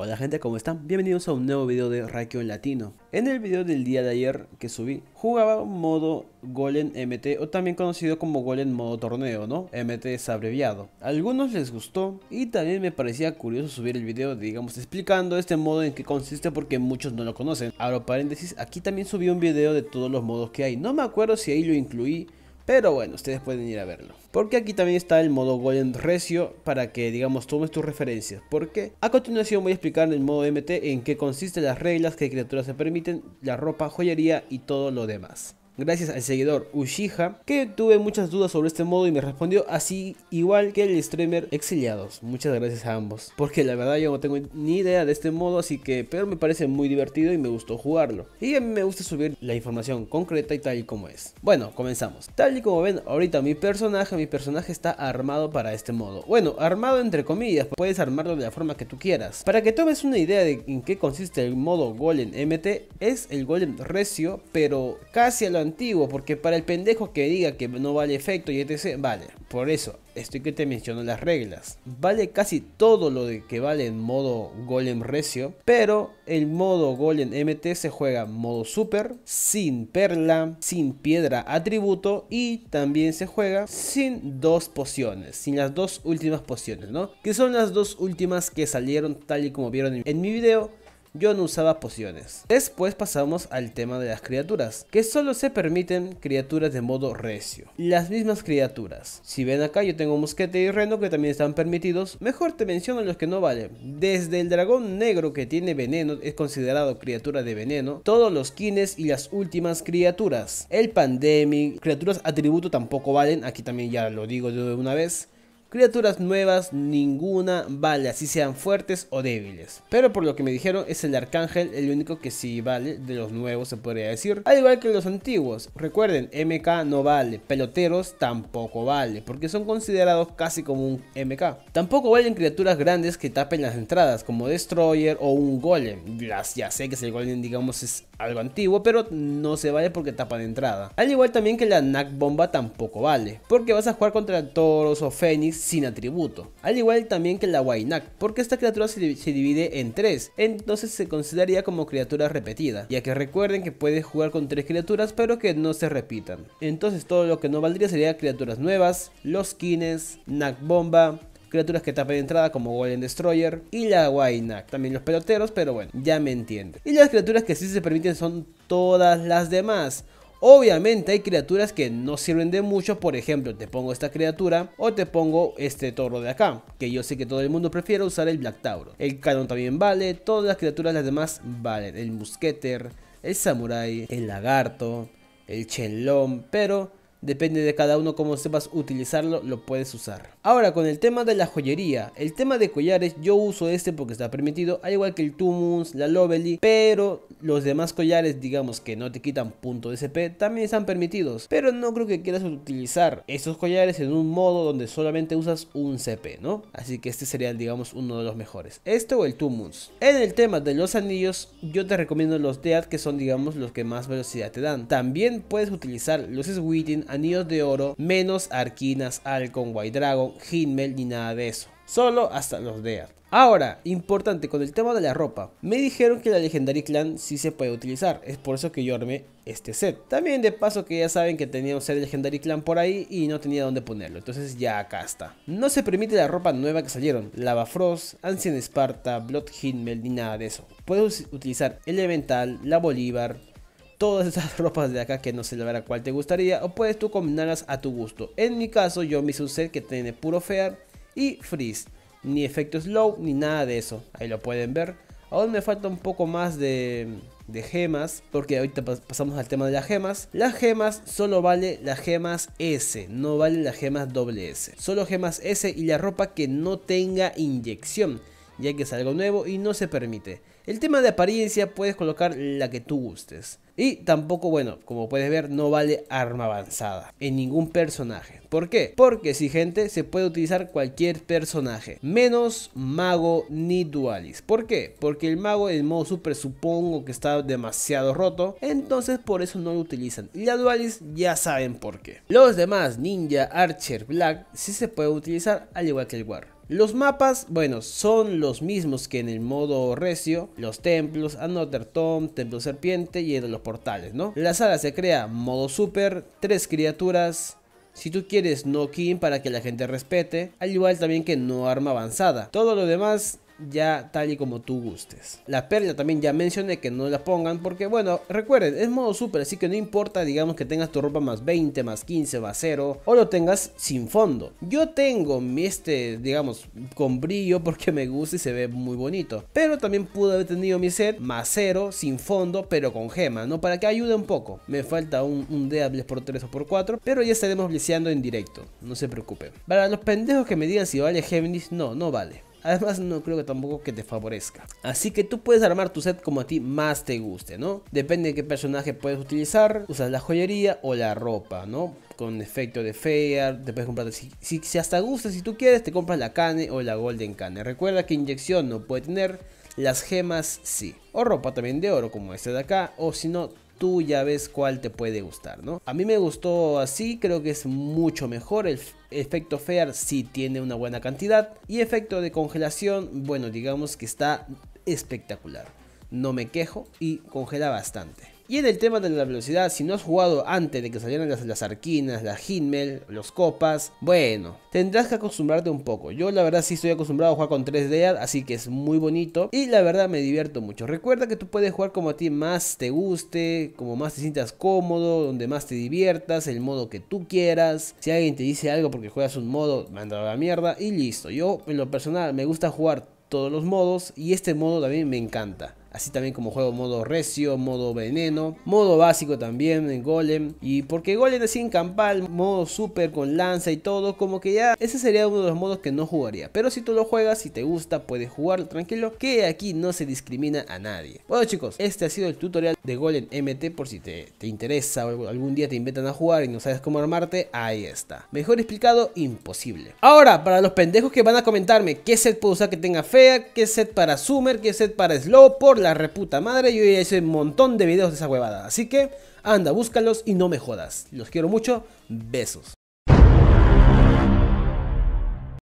Hola gente, ¿cómo están? Bienvenidos a un nuevo video de Raikio Latino. En el video del día de ayer que subí, jugaba modo Golem MT o también conocido como Golem modo torneo, ¿no? MT es abreviado. A algunos les gustó y también me parecía curioso subir el video, digamos, explicando este modo en qué consiste porque muchos no lo conocen. Abro paréntesis, aquí también subí un video de todos los modos que hay. No me acuerdo si ahí lo incluí pero bueno, ustedes pueden ir a verlo. Porque aquí también está el modo Golden Recio para que digamos tomes tus referencias. Porque a continuación voy a explicar en el modo MT en qué consisten las reglas, qué criaturas se permiten, la ropa, joyería y todo lo demás gracias al seguidor Ushija, que tuve muchas dudas sobre este modo y me respondió así igual que el streamer Exiliados. Muchas gracias a ambos, porque la verdad yo no tengo ni idea de este modo, así que, pero me parece muy divertido y me gustó jugarlo. Y a mí me gusta subir la información concreta y tal y como es. Bueno, comenzamos. Tal y como ven, ahorita mi personaje, mi personaje está armado para este modo. Bueno, armado entre comillas, puedes armarlo de la forma que tú quieras. Para que tomes una idea de en qué consiste el modo Golem MT, es el Golem recio, pero casi a la antiguo, porque para el pendejo que diga que no vale efecto y etc, vale. Por eso, estoy que te menciono las reglas. Vale casi todo lo de que vale en modo golem recio, pero el modo golem MT se juega modo super, sin perla, sin piedra atributo y también se juega sin dos pociones, sin las dos últimas pociones, ¿no? Que son las dos últimas que salieron tal y como vieron en mi video yo no usaba pociones. Después pasamos al tema de las criaturas, que solo se permiten criaturas de modo recio. Las mismas criaturas. Si ven acá yo tengo mosquete y reno que también están permitidos, mejor te menciono los que no valen. Desde el dragón negro que tiene veneno es considerado criatura de veneno, todos los kines y las últimas criaturas. El pandemic, criaturas atributo tampoco valen, aquí también ya lo digo de una vez. Criaturas nuevas, ninguna vale, así sean fuertes o débiles. Pero por lo que me dijeron, es el arcángel el único que sí vale de los nuevos, se podría decir. Al igual que los antiguos. Recuerden, MK no vale, peloteros tampoco vale, porque son considerados casi como un MK. Tampoco valen criaturas grandes que tapen las entradas, como Destroyer o un Golem. ya sé que el Golem, digamos, es algo antiguo, pero no se vale porque tapa tapan entrada. Al igual también que la Nac Bomba tampoco vale, porque vas a jugar contra toros o Fénix sin atributo, al igual también que la Wainak, porque esta criatura se, divide en tres, entonces se consideraría como criatura repetida, ya que recuerden que puedes jugar con tres criaturas pero que no se repitan. Entonces todo lo que no valdría sería criaturas nuevas, los kines Nak Bomba, criaturas que tapen entrada como Golden Destroyer y la Wainak. También los peloteros, pero bueno, ya me entienden. Y las criaturas que sí se permiten son todas las demás. Obviamente hay criaturas que no sirven de mucho, por ejemplo, te pongo esta criatura o te pongo este toro de acá, que yo sé que todo el mundo prefiere usar el Black Tauro. El canon también vale, todas las criaturas las demás valen, el musketer, el samurai, el lagarto, el Chenlong pero Depende de cada uno cómo sepas utilizarlo, lo puedes usar. Ahora con el tema de la joyería, el tema de collares yo uso este porque está permitido, al igual que el Tumuns, la Lovely, pero los demás collares digamos que no te quitan punto de CP también están permitidos, pero no creo que quieras utilizar esos collares en un modo donde solamente usas un CP, ¿no? Así que este sería digamos uno de los mejores, este o el Tumuns. En el tema de los anillos yo te recomiendo los Dead que son digamos los que más velocidad te dan, también puedes utilizar los Sweeting anillos de oro, menos Arquinas, Alcon, White Dragon, Himmel ni nada de eso. Solo hasta los Dead. Ahora, importante con el tema de la ropa. Me dijeron que la Legendary Clan sí se puede utilizar, es por eso que yo armé este set. También de paso que ya saben que tenía un set Legendary Clan por ahí y no tenía dónde ponerlo, entonces ya acá está. No se permite la ropa nueva que salieron, Frost, Ancien Esparta, Blood Himmel ni nada de eso. Puedes utilizar Elemental, la Bolívar, todas esas ropas de acá que no sé la verdad cuál te gustaría o puedes tú combinarlas a tu gusto. En mi caso yo me hice un set que tiene puro fear y freeze, ni efecto slow ni nada de eso, ahí lo pueden ver. Aún me falta un poco más de, gemas, porque ahorita pasamos al tema de las gemas. Las gemas solo vale las gemas S, no vale las gemas doble S. Solo gemas S y la ropa que no tenga inyección ya que es algo nuevo y no se permite. El tema de apariencia puedes colocar la que tú gustes. Y tampoco, bueno, como puedes ver, no vale arma avanzada en ningún personaje. ¿Por qué? Porque si gente se puede utilizar cualquier personaje, menos mago ni dualis. ¿Por qué? Porque el mago en modo super supongo que está demasiado roto, entonces por eso no lo utilizan. Y la dualis ya saben por qué. Los demás, ninja, archer, black, sí se puede utilizar al igual que el war. Los mapas, bueno, son los mismos que en el modo recio, los templos, Another Tom, Templo Serpiente y los portales, ¿no? La sala se crea modo super, tres criaturas, si tú quieres no king para que la gente respete, al igual también que no arma avanzada. Todo lo demás ya tal y como tú gustes. La perla también ya mencioné que no la pongan porque bueno, recuerden, es modo super, así que no importa digamos que tengas tu ropa más 20, más 15, más cero o lo tengas sin fondo. Yo tengo mi este, digamos, con brillo porque me gusta y se ve muy bonito, pero también pude haber tenido mi set más 0, sin fondo, pero con gema, ¿no? Para que ayude un poco. Me falta un, un deables por 3 o por 4, pero ya estaremos bliseando en directo, no se preocupen. Para los pendejos que me digan si vale Géminis, no, no vale. Además, no creo que tampoco que te favorezca. Así que tú puedes armar tu set como a ti más te guste, ¿no? Depende de qué personaje puedes utilizar, usas la joyería o la ropa, ¿no? Con efecto de Fear, te puedes comprar, si, hasta gusta, si tú quieres, te compras la Cane o la Golden Cane. Recuerda que inyección no puede tener las gemas sí. O ropa también de oro como este de acá. O si no, tú ya ves cuál te puede gustar, ¿no? A mí me gustó así, creo que es mucho mejor. El efecto Fear sí tiene una buena cantidad. Y efecto de congelación, bueno, digamos que está espectacular. No me quejo y congela bastante. Y en el tema de la velocidad, si no has jugado antes de que salieran las, arquinas, las Himmel, los copas, bueno, tendrás que acostumbrarte un poco. Yo la verdad sí estoy acostumbrado a jugar con 3D, así que es muy bonito y la verdad me divierto mucho. Recuerda que tú puedes jugar como a ti más te guste, como más te sientas cómodo, donde más te diviertas, el modo que tú quieras. Si alguien te dice algo porque juegas un modo, manda a la mierda y listo. Yo en lo personal me gusta jugar todos los modos y este modo también me encanta así también como juego modo recio, modo veneno, modo básico también en golem. Y porque golem es en campal, modo super con lanza y todo, como que ya ese sería uno de los modos que no jugaría. Pero si tú lo juegas, si te gusta, puedes jugar tranquilo, que aquí no se discrimina a nadie. Bueno chicos, este ha sido el tutorial de golem MT por si te, interesa o algún día te invitan a jugar y no sabes cómo armarte, ahí está. Mejor explicado, imposible. Ahora, para los pendejos que van a comentarme qué set puedo usar que tenga fea, qué set para Summer, qué set para Slow, por reputa madre, yo ya hice un montón de videos de esa huevada. Así que anda, búscalos y no me jodas. Los quiero mucho, besos.